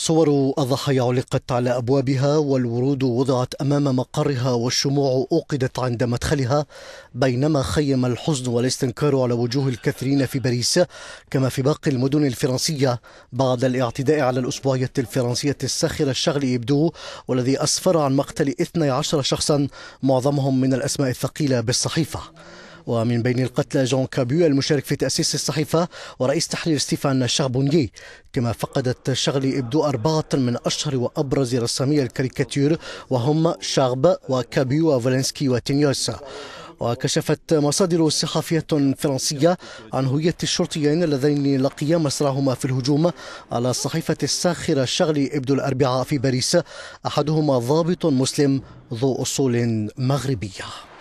صور الضحايا علقت على ابوابها والورود وضعت امام مقرها والشموع اوقدت عند مدخلها بينما خيم الحزن والاستنكار على وجوه الكثيرين في باريس كما في باقي المدن الفرنسيه بعد الاعتداء على الاسبوعيه الفرنسيه الساخره الشغل يبدو والذي اسفر عن مقتل 12 شخصا معظمهم من الاسماء الثقيله بالصحيفه. ومن بين القتلى جون كابيو المشارك في تأسيس الصحيفة ورئيس تحرير ستيفان شاربونجي كما فقدت شغلي إبدو أربعة من أشهر وأبرز رسامي الكاريكاتير وهم شاغب وكابيو وفالنسكي وتينيوسا وكشفت مصادر صحفية فرنسية عن هوية الشرطيين اللذين لقيا مسرعهما في الهجوم على الصحيفة الساخرة شغلي إبدو الأربعاء في باريس أحدهما ضابط مسلم ذو أصول مغربية